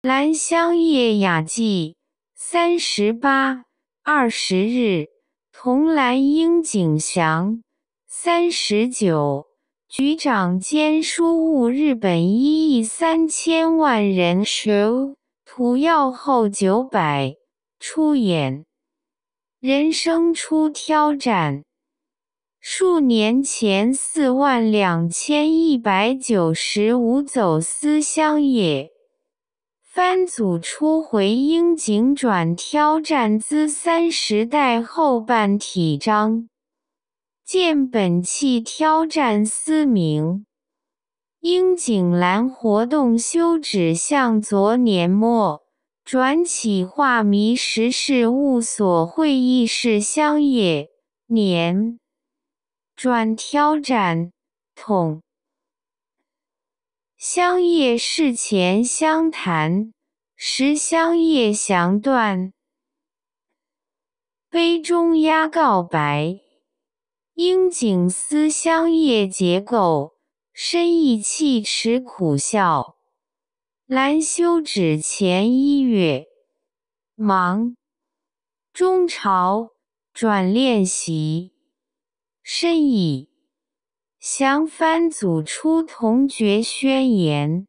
兰香叶雅纪三十八二十日，同兰英景祥三十九，局长兼书务。日本一亿三千万人寿，涂药后九百出演人生出挑战。数年前四万两千一百九十五走私香野。班组初回樱井转挑战资三时代后半体章见本期挑战思明樱井兰活动休止向昨年末转起化迷时事务所会议室香叶年转挑战统。香叶事前相谈，时香叶详断。杯中鸦告白，应景思香叶结构深意，气持苦笑兰休止前一月忙。中朝转练习深意。祥番组出同觉宣言。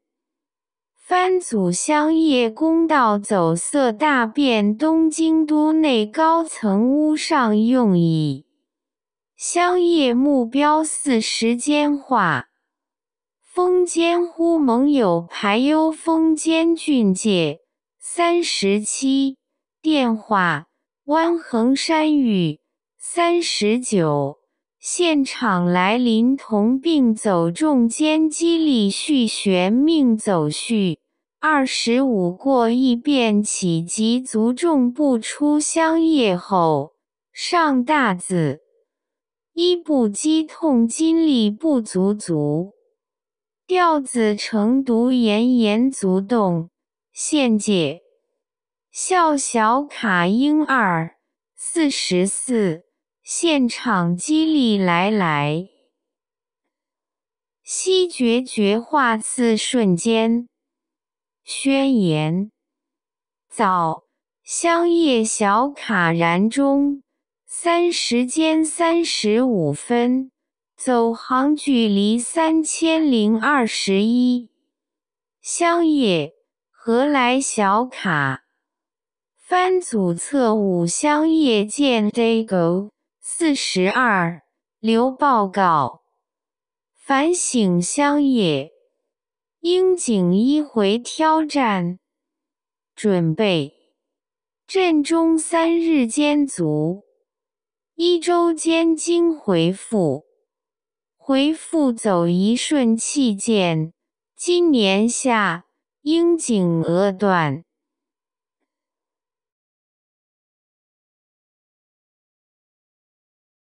番组香叶公道走色大变东京都内高层屋上用矣。香叶目标四时间化，封间呼盟友排忧。封间俊介三十七电话。弯横山雨三十九。现场来临，同病走重间，肌力续悬命走续。二十五过一变起，及足重不出香叶后，上大字一不肌痛，筋力不足足。调子成读严严足动，现解笑小卡英二四十四。现场激励来来，西决绝话次瞬间宣言。早香叶小卡然中三时间三十五分，走行距离三千零二十一。香叶何来小卡翻组侧五香叶见 d a y go。四十二留报告，反省乡野，樱井一回挑战，准备镇中三日间足，一周间经回复，回复走一顺气剑，今年夏樱井恶断。